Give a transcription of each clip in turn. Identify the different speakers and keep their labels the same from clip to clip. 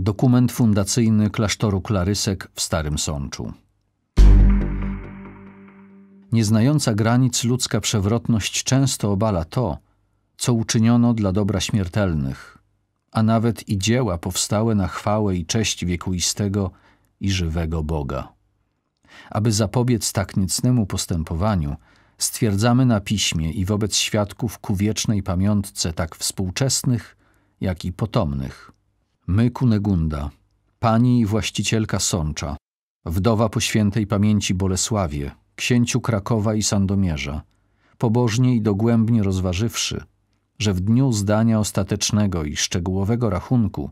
Speaker 1: Dokument fundacyjny klasztoru Klarysek w Starym Sączu. Nieznająca granic ludzka przewrotność często obala to, co uczyniono dla dobra śmiertelnych, a nawet i dzieła powstałe na chwałę i cześć wiekuistego i żywego Boga. Aby zapobiec tak niecnemu postępowaniu, stwierdzamy na piśmie i wobec świadków ku wiecznej pamiątce tak współczesnych, jak i potomnych – My Kunegunda, pani i właścicielka Sącza, wdowa po świętej pamięci Bolesławie, księciu Krakowa i Sandomierza, pobożnie i dogłębnie rozważywszy, że w dniu zdania ostatecznego i szczegółowego rachunku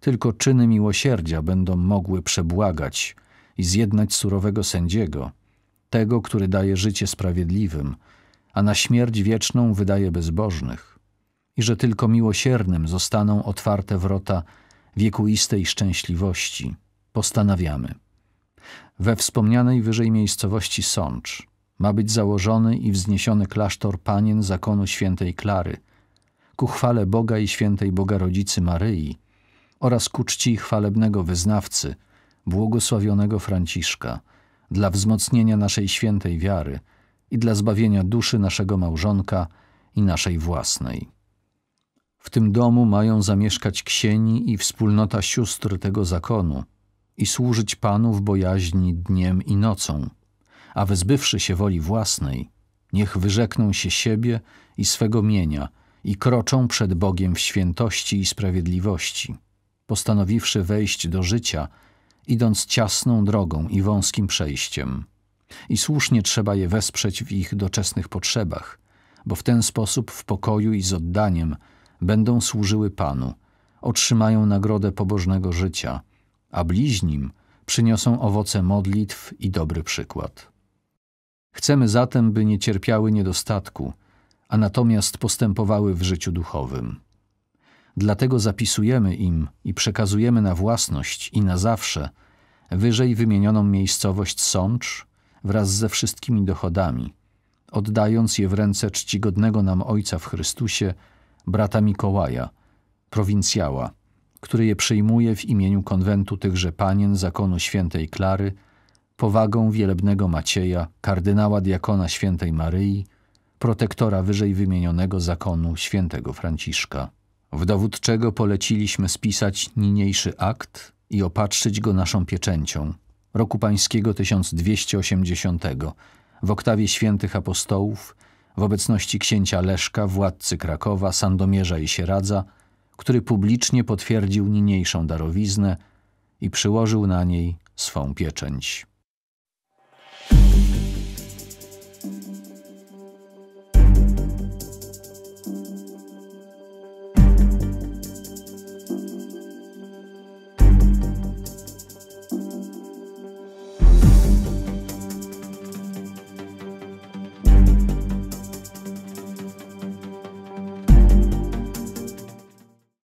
Speaker 1: tylko czyny miłosierdzia będą mogły przebłagać i zjednać surowego sędziego, tego, który daje życie sprawiedliwym, a na śmierć wieczną wydaje bezbożnych, i że tylko miłosiernym zostaną otwarte wrota wiekuistej szczęśliwości, postanawiamy. We wspomnianej wyżej miejscowości Sącz ma być założony i wzniesiony klasztor panien zakonu świętej Klary, ku chwale Boga i świętej Bogarodzicy Maryi oraz ku czci chwalebnego wyznawcy, błogosławionego Franciszka, dla wzmocnienia naszej świętej wiary i dla zbawienia duszy naszego małżonka i naszej własnej. W tym domu mają zamieszkać ksieni i wspólnota sióstr tego zakonu i służyć Panu w bojaźni dniem i nocą, a wezbywszy się woli własnej, niech wyrzekną się siebie i swego mienia i kroczą przed Bogiem w świętości i sprawiedliwości, postanowiwszy wejść do życia, idąc ciasną drogą i wąskim przejściem. I słusznie trzeba je wesprzeć w ich doczesnych potrzebach, bo w ten sposób w pokoju i z oddaniem – będą służyły Panu, otrzymają nagrodę pobożnego życia, a bliźnim przyniosą owoce modlitw i dobry przykład. Chcemy zatem, by nie cierpiały niedostatku, a natomiast postępowały w życiu duchowym. Dlatego zapisujemy im i przekazujemy na własność i na zawsze wyżej wymienioną miejscowość Sącz wraz ze wszystkimi dochodami, oddając je w ręce czcigodnego nam Ojca w Chrystusie, brata Mikołaja, prowincjała, który je przyjmuje w imieniu konwentu tychże panien zakonu świętej Klary, powagą wielebnego Macieja, kardynała diakona świętej Maryi, protektora wyżej wymienionego zakonu świętego Franciszka. W dowód czego poleciliśmy spisać niniejszy akt i opatrzyć go naszą pieczęcią. Roku pańskiego 1280, w oktawie świętych apostołów, w obecności księcia Leszka, władcy Krakowa, Sandomierza i Sieradza, który publicznie potwierdził niniejszą darowiznę i przyłożył na niej swą pieczęć.